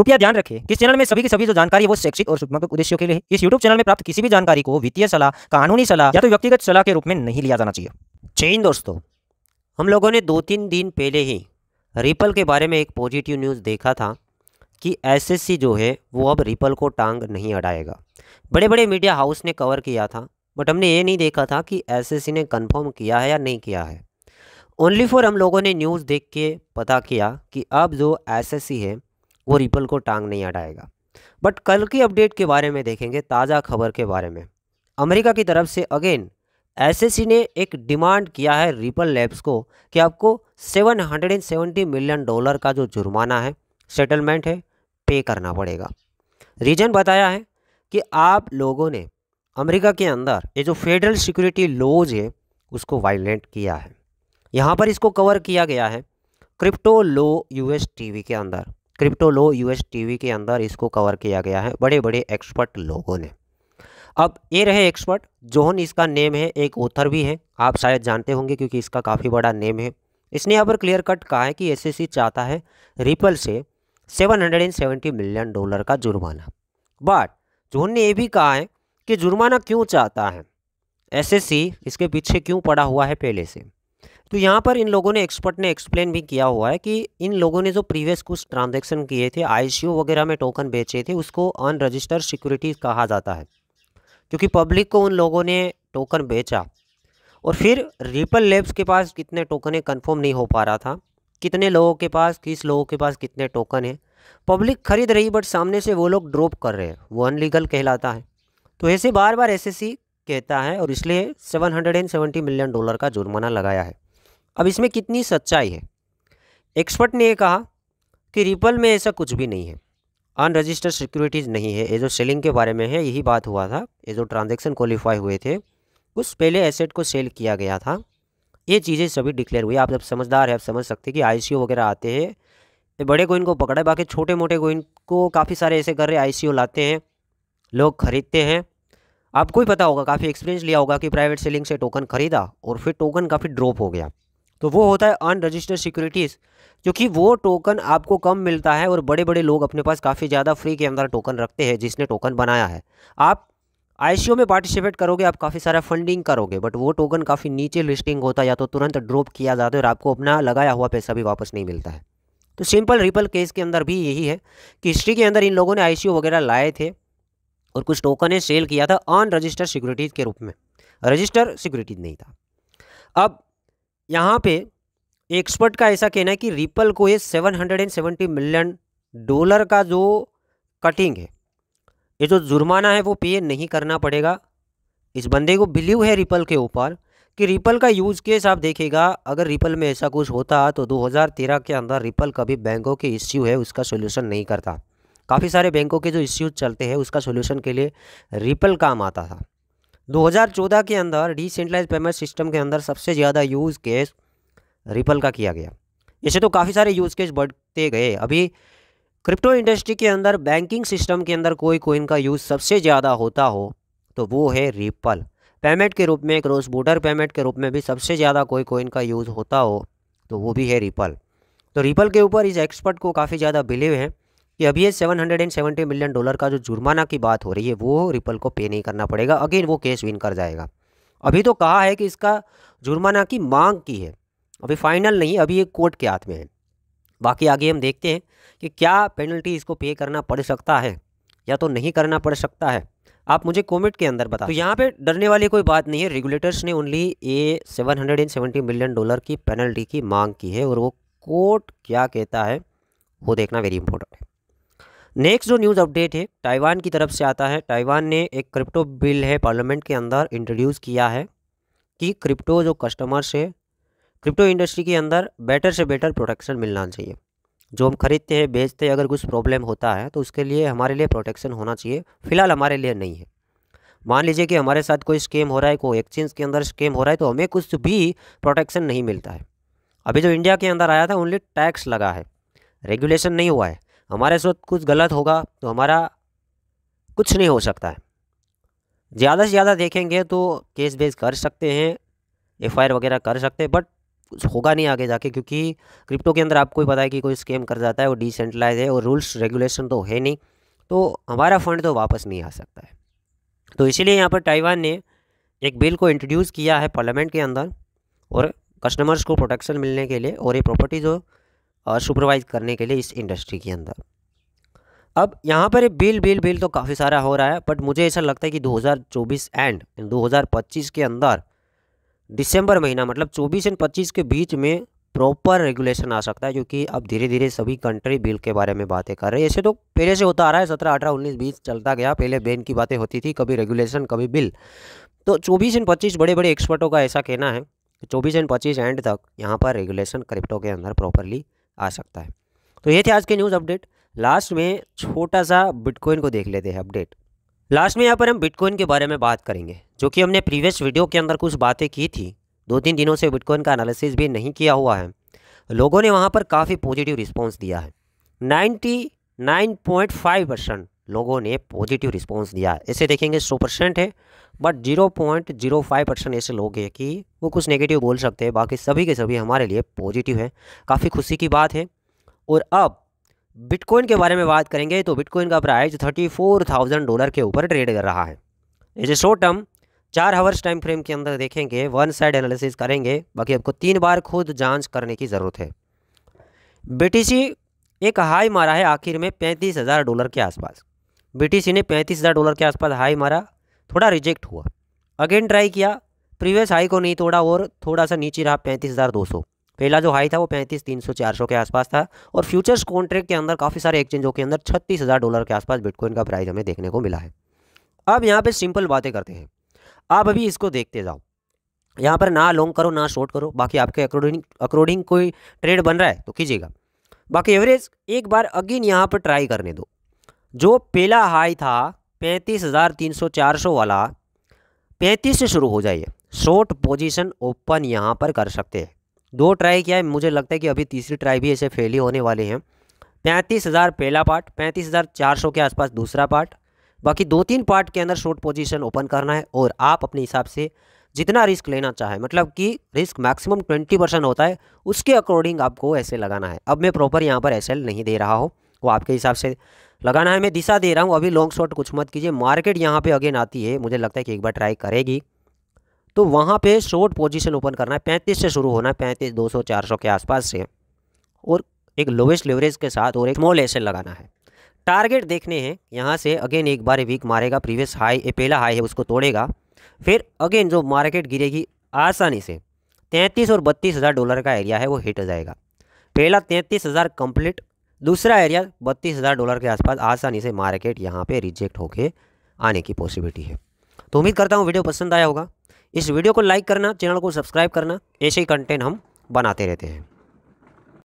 कृपया ध्यान रखें कि चैनल में सभी की सभी जो जानकारी है वो शैक्षिक और शुभात्मक उद्देश्यों के लिए इस यूट्यूब चैनल में प्राप्त किसी भी जानकारी को वित्तीय सलाह कानूनी सलाह या तो व्यक्तिगत सलाह के रूप में नहीं लिया जाना चाहिए चैन दोस्तों हम लोगों ने दो तीन दिन पहले ही रिपल के बारे में एक पॉजिटिव न्यूज़ देखा था कि एसएससी जो है वो अब रिपल को टांग नहीं अड़ाएगा बड़े बड़े मीडिया हाउस ने कवर किया था बट हमने ये नहीं देखा था कि एसएससी ने कंफर्म किया है या नहीं किया है ओनली फॉर हम लोगों ने न्यूज़ देख के पता किया कि अब जो एसएससी है वो रिपल को टांग नहीं हटाएगा बट कल की अपडेट के बारे में देखेंगे ताज़ा खबर के बारे में अमेरिका की तरफ से अगेन एसएससी ने एक डिमांड किया है रिपल लैब्स को कि आपको 770 मिलियन डॉलर का जो जुर्माना है सेटलमेंट है पे करना पड़ेगा रीजन बताया है कि आप लोगों ने अमेरिका के अंदर ये जो फेडरल सिक्योरिटी लॉज है उसको वायलेंट किया है यहाँ पर इसको कवर किया गया है क्रिप्टो लो यूएस टीवी के अंदर क्रिप्टो लो यूएस टीवी के अंदर इसको कवर किया गया है बड़े बड़े एक्सपर्ट लोगों ने अब ये रहे एक्सपर्ट जोहन इसका नेम है एक ऑथर भी है आप शायद जानते होंगे क्योंकि इसका काफ़ी बड़ा नेम है इसने यहाँ पर क्लियर कट कहा है कि एस e चाहता है रिपल से 770 मिलियन डॉलर का जुर्माना बट जोहन ने यह भी कहा है कि जुर्माना क्यों चाहता है एस e इसके पीछे क्यों पड़ा हुआ है पहले से तो यहाँ पर इन लोगों ने एक्सपर्ट ने एक्सप्लेन भी किया हुआ है कि इन लोगों ने जो प्रीवियस कुछ ट्रांजेक्शन किए थे आई वगैरह में टोकन बेचे थे उसको अनरजिस्टर्ड सिक्योरिटीज़ कहा जाता है क्योंकि पब्लिक को उन लोगों ने टोकन बेचा और फिर रिपल लेब्स के पास कितने टोकन है कन्फर्म नहीं हो पा रहा था कितने लोगों के पास किस लोगों के पास कितने टोकन है पब्लिक खरीद रही बट सामने से वो लोग ड्रॉप कर रहे हैं वो अनलीगल कहलाता है तो ऐसे बार बार एस कहता है और इसलिए 770 मिलियन डॉलर का जुर्माना लगाया है अब इसमें कितनी सच्चाई है एक्सपर्ट ने यह कहा कि रिपल में ऐसा कुछ भी नहीं है अनरजिस्टर्ड सिक्योरिटीज़ नहीं है ये जो सेलिंग के बारे में है यही बात हुआ था ये जो ट्रांजेक्शन क्वालिफाई हुए थे उस पहले एसेट को सेल किया गया था ये चीज़ें सभी डिक्लेयर हुई आप जब समझदार हैं आप समझ सकते हैं कि आईसीओ वगैरह आते हैं बड़े कोइन को पकड़े बाकी छोटे मोटे कोइन को काफ़ी सारे ऐसे कर रहे आई लाते हैं लोग ख़रीदते हैं आपको ही पता होगा काफ़ी एक्सपीरियंस लिया होगा कि प्राइवेट सेलिंग से टोकन ख़रीदा और फिर टोकन काफ़ी ड्रॉप हो गया तो वो होता है अनरजिस्टर्ड सिक्योरिटीज़ क्योंकि वो टोकन आपको कम मिलता है और बड़े बड़े लोग अपने पास काफ़ी ज़्यादा फ्री के अंदर टोकन रखते हैं जिसने टोकन बनाया है आप आई में पार्टिसिपेट करोगे आप काफ़ी सारा फंडिंग करोगे बट वो टोकन काफ़ी नीचे लिस्टिंग होता है या तो तुरंत ड्रॉप किया जाता है और आपको अपना लगाया हुआ पैसा भी वापस नहीं मिलता है तो सिंपल रिपल केस के अंदर भी यही है कि हिस्ट्री के अंदर इन लोगों ने आई वगैरह लाए थे और कुछ टोकन सेल किया था अनरजिस्टर्ड सिक्योरिटीज़ के रूप में रजिस्टर सिक्योरिटीज़ नहीं था अब यहाँ पे एक्सपर्ट का ऐसा कहना है कि रिपल को ये 770 मिलियन डॉलर का जो कटिंग है ये जो जुर्माना है वो पे नहीं करना पड़ेगा इस बंदे को बिलीव है रिपल के ऊपर कि रिपल का यूज़ केस आप देखेगा अगर रिपल में ऐसा कुछ होता तो 2013 के अंदर रिपल कभी बैंकों के इश्यू है उसका सोल्यूशन नहीं करता काफ़ी सारे बैंकों के जो इश्यूज चलते हैं उसका सोल्यूशन के लिए रिपल काम आता था 2014 के अंदर डिसेंट्रलाइज पेमेंट सिस्टम के अंदर सबसे ज़्यादा यूज़ केस रिपल का किया गया ऐसे तो काफ़ी सारे यूज़ केस बढ़ते गए अभी क्रिप्टो इंडस्ट्री के अंदर बैंकिंग सिस्टम के अंदर कोई कोइन का यूज़ सबसे ज़्यादा होता हो तो वो है रिपल पेमेंट के रूप में क्रॉस बॉर्डर पेमेंट के रूप में भी सबसे ज़्यादा कोई कोइन का यूज़ होता हो तो वो भी है रिपल तो रिपल के ऊपर इस एक्सपर्ट को काफ़ी ज़्यादा बिलीव है कि अभी ये 770 मिलियन डॉलर का जो जुर्माना की बात हो रही है वो रिपल को पे नहीं करना पड़ेगा अगेन वो केस विन कर जाएगा अभी तो कहा है कि इसका जुर्माना की मांग की है अभी फाइनल नहीं अभी ये कोर्ट के हाथ में है बाकी आगे हम देखते हैं कि क्या पेनल्टी इसको पे करना पड़ सकता है या तो नहीं करना पड़ सकता है आप मुझे कमेंट के अंदर बताओ तो यहाँ पे डरने वाली कोई बात नहीं है रेगुलेटर्स ने ओनली ए 770 मिलियन डॉलर की पेनल्टी की मांग की है और वो कोर्ट क्या कहता है वो देखना वेरी इंपॉर्टेंट है नेक्स्ट जो न्यूज़ अपडेट है ताइवान की तरफ से आता है ताइवान ने एक क्रिप्टो बिल है पार्लियामेंट के अंदर इंट्रोड्यूस किया है कि क्रिप्टो जो कस्टमर्स है क्रिप्टो इंडस्ट्री के अंदर बेटर से बेटर प्रोटेक्शन मिलना चाहिए जो हम खरीदते हैं बेचते हैं अगर कुछ प्रॉब्लम होता है तो उसके लिए हमारे लिए प्रोटेक्शन होना चाहिए फिलहाल हमारे लिए नहीं है मान लीजिए कि हमारे साथ कोई स्कैम हो रहा है कोई एक्सचेंज के अंदर स्कैम हो रहा है तो हमें कुछ भी प्रोटेक्शन नहीं मिलता है अभी जो इंडिया के अंदर आया था ओनली टैक्स लगा है रेगुलेशन नहीं हुआ है हमारे साथ कुछ गलत होगा तो हमारा कुछ नहीं हो सकता है ज़्यादा से ज़्यादा देखेंगे तो केस बेस कर सकते हैं एफ वगैरह कर सकते हैं बट कुछ होगा नहीं आगे जाके क्योंकि क्रिप्टो के अंदर आपको ही पता है कि कोई स्कैम कर जाता है वो डिसेंट्रलाइज है और रूल्स रेगुलेशन तो है नहीं तो हमारा फ़ंड तो वापस नहीं आ सकता है तो इसीलिए यहाँ पर ताइवान ने एक बिल को इंट्रोड्यूस किया है पार्लियामेंट के अंदर और कस्टमर्स को प्रोटेक्शन मिलने के लिए और ये प्रॉपर्टी जो सुपरवाइज करने के लिए इस इंडस्ट्री के अंदर अब यहाँ पर बिल बिल बिल तो काफ़ी सारा हो रहा है बट मुझे ऐसा लगता है कि 2024 एंड 2025 के अंदर दिसंबर महीना मतलब 24 एंड 25 के बीच में प्रॉपर रेगुलेशन आ सकता है क्योंकि अब धीरे धीरे सभी कंट्री बिल के बारे में बातें कर रही है ऐसे तो पहले से होता आ रहा है सत्रह अठारह उन्नीस बीस चलता गया पहले बैन की बातें होती थी कभी रेगुलेशन कभी बिल तो चौबीस एंड पच्चीस बड़े बड़े एक्सपर्टों का ऐसा कहना है चौबीस एंड पच्चीस एंड तक यहाँ पर रेगुलेशन क्रिप्टो के अंदर प्रॉपरली आ सकता है तो ये थे आज के न्यूज़ अपडेट लास्ट में छोटा सा बिटकॉइन को देख लेते हैं अपडेट लास्ट में यहाँ पर हम बिटकॉइन के बारे में बात करेंगे जो कि हमने प्रीवियस वीडियो के अंदर कुछ बातें की थी दो तीन दिनों से बिटकॉइन का एनालिसिस भी नहीं किया हुआ है लोगों ने वहाँ पर काफ़ी पॉजिटिव रिस्पॉन्स दिया है 99.5 परसेंट लोगों ने पॉजिटिव रिस्पॉन्स दिया है इसे देखेंगे सौ परसेंट है but zero point zero five percent ऐसे लोग हैं कि वो कुछ नेगेटिव बोल सकते हैं बाकी सभी के सभी हमारे लिए पॉजिटिव है काफ़ी खुशी की बात है और अब बिटकॉइन के बारे में बात करेंगे तो बिटकॉइन का price thirty four thousand dollar के ऊपर ट्रेड कर रहा है एज ए शॉर्ट टर्म चार हावर्स टाइम फ्रेम के अंदर देखेंगे वन साइड एनालिसिस करेंगे बाकी आपको तीन बार खुद जाँच करने की ज़रूरत है बीटीसी एक हाई मारा है आखिर में पैंतीस हज़ार डॉलर के आसपास बी ने पैंतीस हज़ार डॉलर के आसपास हाई मारा थोड़ा रिजेक्ट हुआ अगेन ट्राई किया प्रीवियस हाई को नहीं तोड़ा और थोड़ा सा नीचे रहा पैंतीस हज़ार दो सौ पहला जो हाई था वो पैंतीस तीन सौ चार सौ के आसपास था और फ्यूचर्स कॉन्ट्रैक्ट के अंदर काफ़ी सारे एक्सचेंजों के अंदर छत्तीस हज़ार डॉलर के आसपास बिटकॉइन का प्राइस हमें देखने को मिला है अब यहाँ पर सिंपल बातें करते हैं आप अभी इसको देखते जाओ यहाँ पर ना लॉन्ग करो ना शॉर्ट करो बाकी आपके अकॉर्डिंग अकॉर्डिंग कोई ट्रेड बन रहा है तो कीजिएगा बाकी एवरेज एक बार अगेन यहाँ पर ट्राई करने दो जो पहला हाई था पैंतीस हज़ार तीन सौ चार सौ वाला पैंतीस से शुरू हो जाइए शॉर्ट पोजीशन ओपन यहाँ पर कर सकते हैं दो ट्राई किया है मुझे लगता है कि अभी तीसरी ट्राई भी ऐसे फेल ही होने वाले हैं पैंतीस हज़ार पहला पार्ट पैंतीस हज़ार चार सौ के आसपास दूसरा पार्ट बाकी दो तीन पार्ट के अंदर शॉर्ट पोजीशन ओपन करना है और आप अपने हिसाब से जितना रिस्क लेना चाहे मतलब कि रिस्क मैक्सिमम ट्वेंटी परसेंट होता है उसके अकॉर्डिंग आपको ऐसे लगाना है अब मैं प्रॉपर यहाँ पर एस नहीं दे रहा हूँ वो आपके हिसाब से लगाना है मैं दिशा दे रहा हूँ अभी लॉन्ग शॉर्ट कुछ मत कीजिए मार्केट यहाँ पे अगेन आती है मुझे लगता है कि एक बार ट्राई करेगी तो वहाँ पे शॉर्ट पोजीशन ओपन करना है पैंतीस से शुरू होना है पैंतीस दो सौ चार सौ के आसपास से और एक लोवेस्ट लेवरेज के साथ और एक स्मॉल एस लगाना है टारगेट देखने हैं यहाँ से अगेन एक बार वीक मारेगा प्रीवियस हाई पहला हाई है उसको तोड़ेगा फिर अगेन जो मार्केट गिरेगी आसानी से तैंतीस और बत्तीस हज़ार डॉलर का एरिया है वो हिट जाएगा पहला तैंतीस हज़ार कम्प्लीट दूसरा एरिया बत्तीस हज़ार डॉलर के आसपास आसानी से मार्केट यहाँ पे रिजेक्ट होके आने की पॉसिबिलिटी है तो उम्मीद करता हूँ वीडियो पसंद आया होगा इस वीडियो को लाइक करना चैनल को सब्सक्राइब करना ऐसे ही कंटेंट हम बनाते रहते हैं